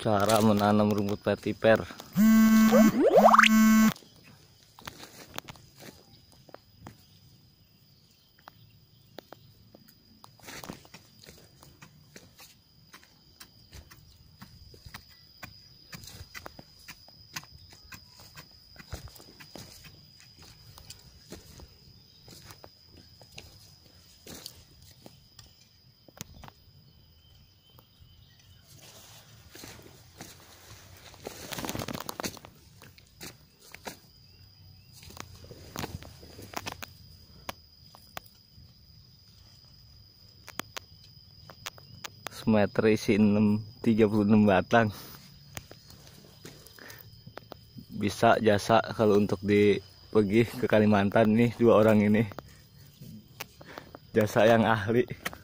cara menanam rumput petiper meter isi 6 36 batang bisa jasa kalau untuk di pergi ke Kalimantan nih dua orang ini jasa yang ahli